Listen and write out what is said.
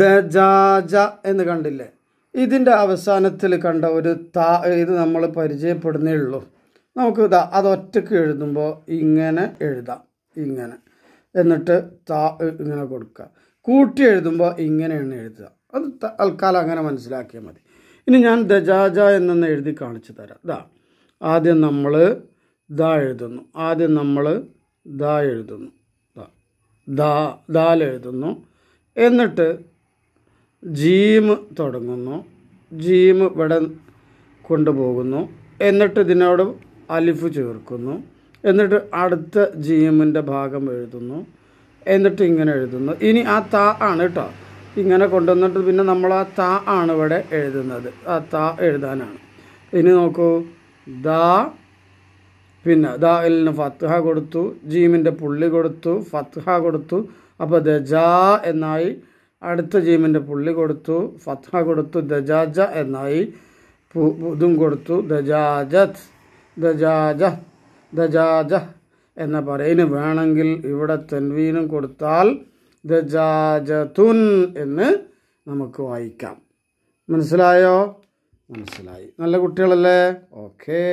ദജാജ എന്ന് കണ്ടില്ലേ ഇതിൻ്റെ അവസാനത്തിൽ കണ്ട ഒരു താ ഇത് നമ്മൾ പരിചയപ്പെടുന്നേ ഉള്ളൂ നമുക്ക് ഇതാ അതൊറ്റക്ക് എഴുതുമ്പോൾ ഇങ്ങനെ എഴുതാം ഇങ്ങനെ എന്നിട്ട് താ ഇങ്ങനെ കൊടുക്കുക കൂട്ടി എഴുതുമ്പോൾ ഇങ്ങനെയാണ് എഴുതുക അത് തൽക്കാലം അങ്ങനെ മനസ്സിലാക്കിയാൽ മതി ഇനി ഞാൻ ദജാജ എന്നൊന്ന് എഴുതി കാണിച്ചു തരാം ഇതാ ആദ്യം നമ്മൾ ദാ എഴുതുന്നു ആദ്യം നമ്മൾ ദാ എഴുതുന്നു ദാ ദാൽ എഴുതുന്നു എന്നിട്ട് ജീം തുടങ്ങുന്നു ജീം ഇവിടെ കൊണ്ടുപോകുന്നു എന്നിട്ട് ഇതിനോട് അലിഫ് ചേർക്കുന്നു എന്നിട്ട് അടുത്ത ജീമിൻ്റെ ഭാഗം എഴുതുന്നു എന്നിട്ട് ഇങ്ങനെ എഴുതുന്നു ഇനി ആ താ ആണ് കേട്ടോ ഇങ്ങനെ കൊണ്ടുവന്നിട്ട് പിന്നെ നമ്മൾ ആ താ ആണ് ഇവിടെ എഴുതുന്നത് ആ താ എഴുതാനാണ് ഇനി നോക്കൂ ദാ പിന്നെ ദാലിന് ഫത്ത്ഹ കൊടുത്തു ജീമിൻ്റെ പുള്ളി കൊടുത്തു ഫത്ത്ഹ കൊടുത്തു അപ്പോൾ ദജ എന്നായി അടുത്ത ജീമിൻ്റെ പുള്ളി കൊടുത്തു ഫത്ഹ കൊടുത്തു ദജാജ എന്നായി ഇതും കൊടുത്തു ദജാജത് ദജാജ ദജാജ എന്ന പറയുന്നു വേണമെങ്കിൽ ഇവിടെ തെൻവീനും കൊടുത്താൽ ദജാജതുൻ എന്ന് നമുക്ക് വായിക്കാം മനസ്സിലായോ മനസ്സിലായി നല്ല കുട്ടികളല്ലേ ഓക്കേ